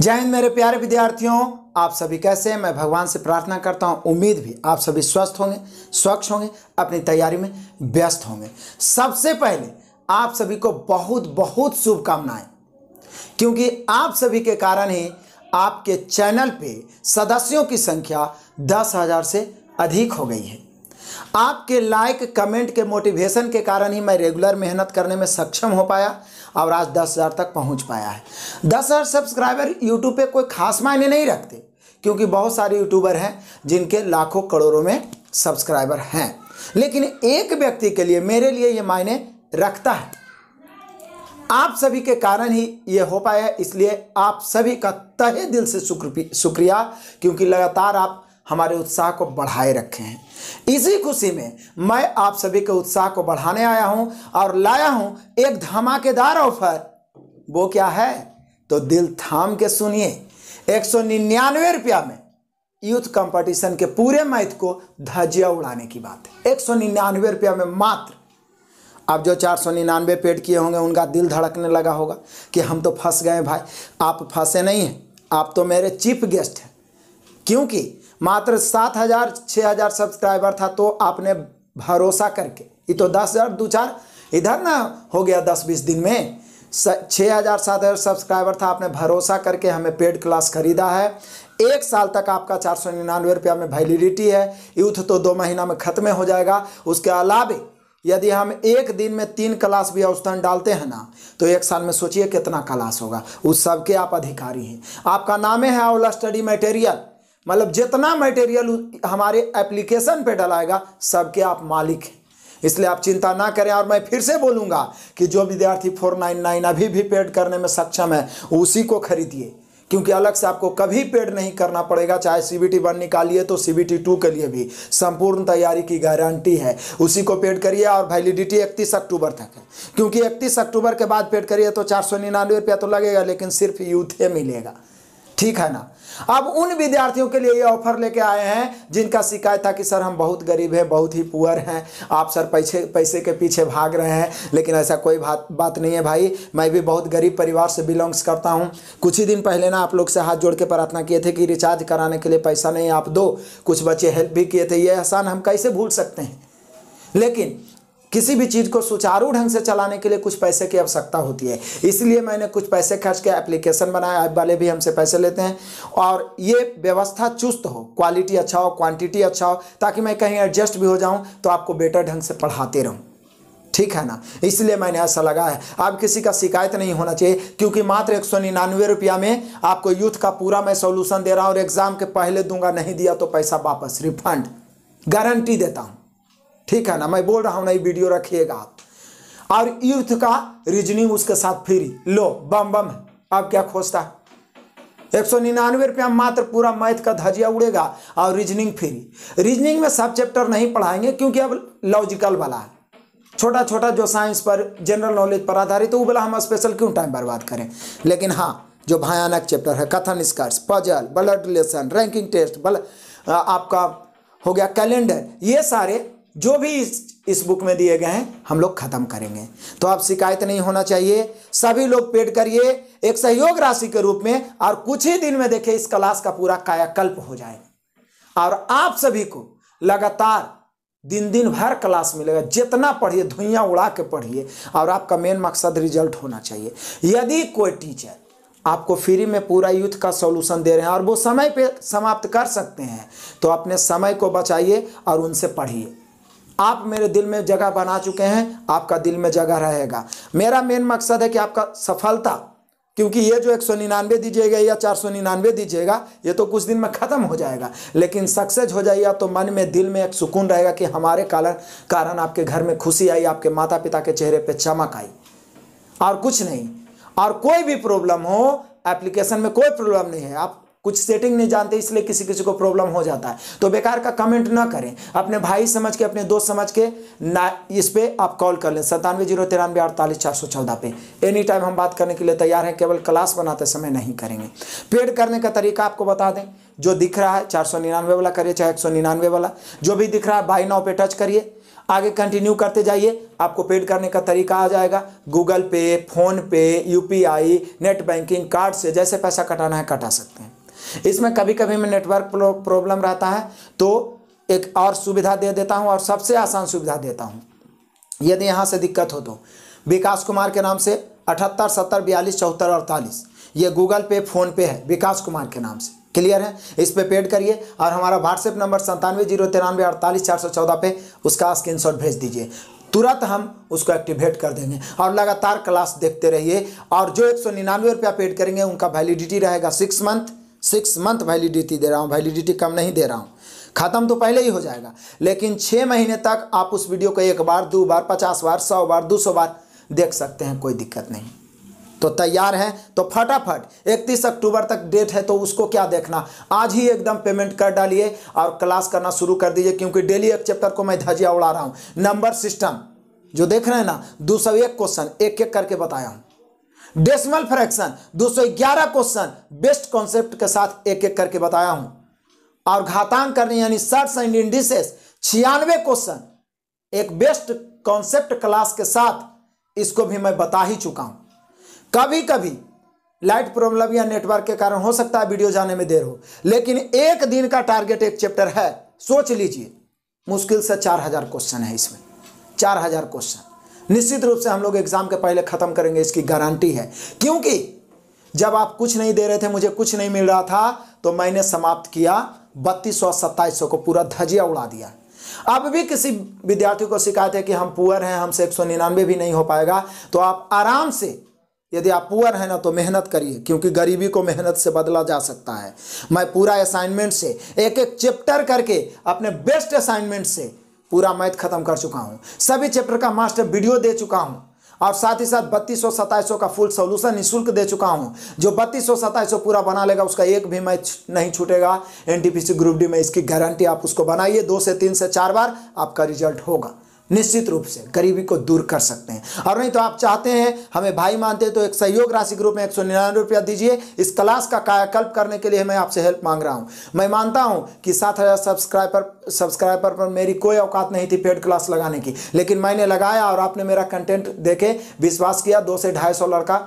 जय हिंद मेरे प्यारे विद्यार्थियों आप सभी कैसे हैं मैं भगवान से प्रार्थना करता हूं उम्मीद भी आप सभी स्वस्थ होंगे स्वच्छ होंगे अपनी तैयारी में व्यस्त होंगे सबसे पहले आप सभी को बहुत बहुत शुभकामनाएं क्योंकि आप सभी के कारण ही आपके चैनल पे सदस्यों की संख्या दस हज़ार से अधिक हो गई है आपके लाइक कमेंट के मोटिवेशन के कारण ही मैं रेगुलर मेहनत करने में सक्षम हो पाया और आज दस हज़ार तक पहुंच पाया है दस हज़ार सब्सक्राइबर यूट्यूब पे कोई खास मायने नहीं रखते क्योंकि बहुत सारे यूट्यूबर हैं जिनके लाखों करोड़ों में सब्सक्राइबर हैं लेकिन एक व्यक्ति के लिए मेरे लिए ये मायने रखता है आप सभी के कारण ही ये हो पाया इसलिए आप सभी का तहे दिल से शुक्रिया क्योंकि लगातार आप हमारे उत्साह को बढ़ाए रखे हैं इसी खुशी में मैं आप सभी के उत्साह को बढ़ाने आया हूं और लाया हूं एक धमाकेदार ऑफर वो क्या है तो दिल थाम के सुनिए एक सौ निन्यानवे रुपया में यूथ कंपटीशन के पूरे मैथ को धजिया उड़ाने की बात है एक सौ निन्यानवे रुपया में मात्र आप जो चार सौ निन्यानवे पेड किए होंगे उनका दिल धड़कने लगा होगा कि हम तो फंस गए भाई आप फंसे नहीं हैं आप तो मेरे चीफ गेस्ट हैं क्योंकि मात्र सात हजार छः हजार सब्सक्राइबर था तो आपने भरोसा करके ये तो दस हजार दो चार इधर ना हो गया दस बीस दिन में छः हज़ार सात हज़ार सब्सक्राइबर था आपने भरोसा करके हमें पेड क्लास खरीदा है एक साल तक आपका चार सौ निन्यानवे रुपया में वैलिडिटी है यूथ तो दो महीना में ख़त्म हो जाएगा उसके अलावे यदि हम एक दिन में तीन क्लास भी औसतन डालते हैं ना तो एक साल में सोचिए कितना क्लास होगा उस सबके आप अधिकारी हैं आपका नाम है ऑल स्टडी मटेरियल मतलब जितना मटेरियल हमारे एप्लीकेशन पे डलाएगा सबके आप मालिक हैं इसलिए आप चिंता ना करें और मैं फिर से बोलूँगा कि जो विद्यार्थी 499 अभी भी पेड करने में सक्षम है उसी को खरीदिए क्योंकि अलग से आपको कभी पेड नहीं करना पड़ेगा चाहे सी बी टी वन निकालिए तो सी बी टी टू के लिए भी संपूर्ण तैयारी की गारंटी है उसी को पेड करिए और वैलिडिटी इकतीस अक्टूबर तक है क्योंकि इकतीस अक्टूबर के बाद पेड करिए तो चार सौ निन्यानवे रुपया तो लगेगा लेकिन सिर्फ यूथे मिलेगा ठीक है ना अब उन विद्यार्थियों के लिए ये ऑफर लेके आए हैं जिनका शिकायत था कि सर हम बहुत गरीब हैं बहुत ही पुअर हैं आप सर पैसे पैसे के पीछे भाग रहे हैं लेकिन ऐसा कोई बात बात नहीं है भाई मैं भी बहुत गरीब परिवार से बिलोंग्स करता हूँ कुछ ही दिन पहले ना आप लोग से हाथ जोड़ के प्रार्थना किए थे कि रिचार्ज कराने के लिए पैसा नहीं आप दो कुछ बच्चे हेल्प भी किए थे ये एहसान हम कैसे भूल सकते हैं लेकिन किसी भी चीज़ को सुचारू ढंग से चलाने के लिए कुछ पैसे की आवश्यकता होती है इसलिए मैंने कुछ पैसे खर्च के एप्लीकेशन बनाया ऐप वाले भी हमसे पैसे लेते हैं और ये व्यवस्था चुस्त हो क्वालिटी अच्छा हो क्वांटिटी अच्छा हो ताकि मैं कहीं एडजस्ट भी हो जाऊँ तो आपको बेटर ढंग से पढ़ाते रहूँ ठीक है ना इसलिए मैंने ऐसा लगा है अब किसी का शिकायत नहीं होना चाहिए क्योंकि मात्र एक सौ निन्यानवे रुपया में आपको यूथ का पूरा मैं सोल्यूशन दे रहा हूँ और एग्ज़ाम के पहले दूंगा नहीं दिया तो पैसा वापस रिफंड गारंटी देता हूँ ठीक है ना मैं बोल रहा हूं ना ये वीडियो रखिएगा आप और युद्ध का रीजनिंग उसके साथ फ्री लो बम बम अब क्या खोजता है एक सौ निन्यानवे रुपया मात्र पूरा मैथ का धजिया उड़ेगा और रीजनिंग फ्री रीजनिंग में सब चैप्टर नहीं पढ़ाएंगे क्योंकि अब लॉजिकल वाला है छोटा छोटा जो साइंस पर जनरल नॉलेज पर आधारित है वो वाला हम स्पेशल क्यों टाइम बर्बाद करें लेकिन हाँ जो भयानक चैप्टर है कथन निष्कर्ष puzzle blood relation ranking test बल आपका हो गया कैलेंडर ये सारे जो भी इस, इस बुक में दिए गए हैं हम लोग खत्म करेंगे तो आप शिकायत नहीं होना चाहिए सभी लोग पेड करिए एक सहयोग राशि के रूप में और कुछ ही दिन में देखिए इस क्लास का पूरा कायाकल्प हो जाए और आप सभी को लगातार दिन दिन भर क्लास मिलेगा जितना पढ़िए धुइया उड़ा के पढ़िए और आपका मेन मकसद रिजल्ट होना चाहिए यदि कोई टीचर आपको फ्री में पूरा यूथ का सॉल्यूशन दे रहे हैं और वो समय पे समाप्त कर सकते हैं तो अपने समय को बचाइए और उनसे पढ़िए आप मेरे दिल में जगह बना चुके हैं आपका दिल में जगह रहेगा मेरा मेन मकसद है कि आपका सफलता क्योंकि ये जो एक सौ निन्यानवे दीजिएगा या चार सौ निन्यानवे दीजिएगा ये तो कुछ दिन में ख़त्म हो जाएगा लेकिन सक्सेस हो जाएगा तो मन में दिल में एक सुकून रहेगा कि हमारे कारण कारण आपके घर में खुशी आई आपके माता पिता के चेहरे पर चमक आई और कुछ नहीं और कोई भी प्रॉब्लम हो एप्लीकेशन में कोई प्रॉब्लम नहीं है आप कुछ सेटिंग नहीं जानते इसलिए किसी किसी को प्रॉब्लम हो जाता है तो बेकार का कमेंट ना करें अपने भाई समझ के अपने दोस्त समझ के ना इस पर आप कॉल कर लें सतानवे जीरो तिरानवे अड़तालीस चार सौ चौदह पे एनी टाइम हम बात करने के लिए तैयार हैं केवल क्लास बनाते समय नहीं करेंगे पेड करने का तरीका आपको बता दें जो दिख रहा है चार सौ निन्यानवे वाला करिए चाहे एक सौ निन्यानवे वाला जो भी दिख रहा है बाई नाव पे टच करिए आगे कंटिन्यू करते जाइए आपको पेड करने का तरीका आ जाएगा गूगल पे फोन पे यूपीआई नेट बैंकिंग कार्ड से जैसे पैसा कटाना है कटा सकते हैं इसमें कभी कभी में नेटवर्क प्रॉब्लम रहता है तो एक और सुविधा दे देता हूँ और सबसे आसान सुविधा देता हूँ यदि यहाँ से दिक्कत हो तो विकास कुमार के नाम से अठहत्तर सत्तर बयालीस चौहत्तर अड़तालीस ये गूगल पे फ़ोन पे है विकास कुमार के नाम से क्लियर है इस पर पे पेड करिए और हमारा व्हाट्सएप नंबर संतानवे जीरो तिरानवे अड़तालीस चार सौ चौदह पे उसका स्क्रीनशॉट भेज दीजिए तुरंत हम उसको एक्टिवेट कर देंगे और लगातार क्लास देखते रहिए और जो एक सौ निन्यानवे रुपया पेड करेंगे उनका वैलिडिटी रहेगा six month six month validity दे रहा हूँ वैलिडिटी कम नहीं दे रहा हूँ खत्म तो पहले ही हो जाएगा लेकिन छः महीने तक आप उस वीडियो को एक बार दो बार पचास बार सौ बार दो सौ बार देख सकते हैं कोई दिक्कत नहीं तो तैयार हैं तो फटाफट 31 अक्टूबर तक डेट है तो उसको क्या देखना आज ही एकदम पेमेंट कर डालिए और क्लास करना शुरू कर दीजिए क्योंकि डेली एक चैप्टर को मैं धजिया उड़ा रहा हूँ नंबर सिस्टम जो देख रहे हैं ना दो सौ एक क्वेश्चन एक एक करके बताया हूँ decimal fraction 211 question best concept के साथ एक एक करके बताया हूं और घातांक करने यानी सर्ट्स एंड इंडिसेस छियानवे क्वेश्चन एक बेस्ट कॉन्सेप्ट क्लास के साथ इसको भी मैं बता ही चुका हूं कभी कभी लाइट प्रॉब्लम या नेटवर्क के कारण हो सकता है वीडियो जाने में देर हो लेकिन एक दिन का टारगेट एक चैप्टर है सोच लीजिए मुश्किल से चार हजार क्वेश्चन है इसमें चार हजार क्वेश्चन निश्चित रूप से हम लोग एग्जाम के पहले ख़त्म करेंगे इसकी गारंटी है क्योंकि जब आप कुछ नहीं दे रहे थे मुझे कुछ नहीं मिल रहा था तो मैंने समाप्त किया बत्तीस सौ सत्ताईस सौ को पूरा धजिया उड़ा दिया अब भी किसी विद्यार्थी को शिकायत है कि हम पुअर हैं हमसे एक सौ निन्यानवे भी नहीं हो पाएगा तो आप आराम से यदि आप पुअर हैं ना तो मेहनत करिए क्योंकि गरीबी को मेहनत से बदला जा सकता है मैं पूरा असाइनमेंट से एक एक चैप्टर करके अपने बेस्ट असाइनमेंट से पूरा मैथ खत्म कर चुका हूँ सभी चैप्टर का मास्टर वीडियो दे चुका हूँ और साथ ही साथ बत्तीस सौ सत्ताईस का फुल सोल्यूशन निःशुल्क दे चुका हूँ जो बत्तीस सौ सत्ताईस पूरा बना लेगा उसका एक भी मैच नहीं छूटेगा एनटीपीसी ग्रुप डी में इसकी गारंटी आप उसको बनाइए दो से तीन से चार बार आपका रिजल्ट होगा निश्चित रूप से गरीबी को दूर कर सकते हैं और नहीं तो आप चाहते हैं हमें भाई मानते हैं तो एक सहयोग राशि के रूप में एक सौ निन्यानवे रुपया दीजिए इस क्लास का कायाकल्प करने के लिए मैं आपसे हेल्प मांग रहा हूँ मैं मानता हूँ कि सात हज़ार सब्सक्राइबर सब्सक्राइबर पर मेरी कोई औकात नहीं थी पेड क्लास लगाने की लेकिन मैंने लगाया और आपने मेरा कंटेंट देखे विश्वास किया दो से ढाई सौ लड़का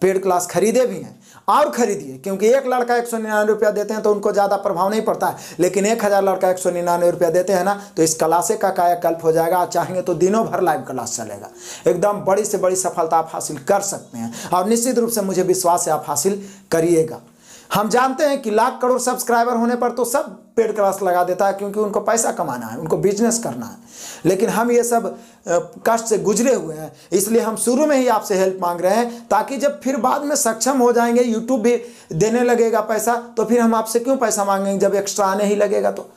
पेड क्लास खरीदे भी हैं और खरीदिए क्योंकि एक लड़का एक सौ निन्यानवे रुपया देते हैं तो उनको ज़्यादा प्रभाव नहीं पड़ता है लेकिन एक हज़ार लड़का एक सौ निन्यानवे रुपया देते हैं ना तो इस क्लासे का कायाकल्प हो जाएगा और चाहेंगे तो दिनों भर लाइव क्लास चलेगा एकदम बड़ी से बड़ी सफलता आप हासिल कर सकते हैं और निश्चित रूप से मुझे विश्वास है आप हासिल करिएगा हम जानते हैं कि लाख करोड़ सब्सक्राइबर होने पर तो सब पेड क्लास लगा देता है क्योंकि उनको पैसा कमाना है उनको बिजनेस करना है लेकिन हम ये सब कष्ट से गुजरे हुए हैं इसलिए हम शुरू में ही आपसे हेल्प मांग रहे हैं ताकि जब फिर बाद में सक्षम हो जाएंगे यूट्यूब भी देने लगेगा पैसा तो फिर हम आपसे क्यों पैसा मांगेंगे जब एक्स्ट्रा आने ही लगेगा तो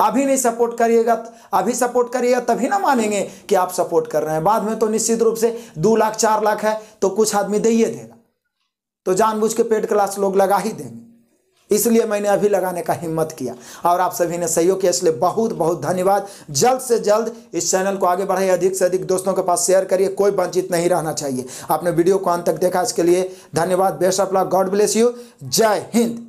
अभी नहीं सपोर्ट करिएगा अभी सपोर्ट करिएगा तभी ना मानेंगे कि आप सपोर्ट कर रहे हैं बाद में तो निश्चित रूप से दो लाख चार लाख है तो कुछ आदमी दे ही देगा तो जानबूझ के पेड क्लास लोग लगा ही देंगे इसलिए मैंने अभी लगाने का हिम्मत किया और आप सभी ने सहयोग किया इसलिए बहुत बहुत धन्यवाद जल्द से जल्द इस चैनल को आगे बढ़ाइए अधिक से अधिक दोस्तों के पास शेयर करिए कोई वंचित नहीं रहना चाहिए आपने वीडियो को अंत तक देखा इसके लिए धन्यवाद best of luck God bless you जय हिंद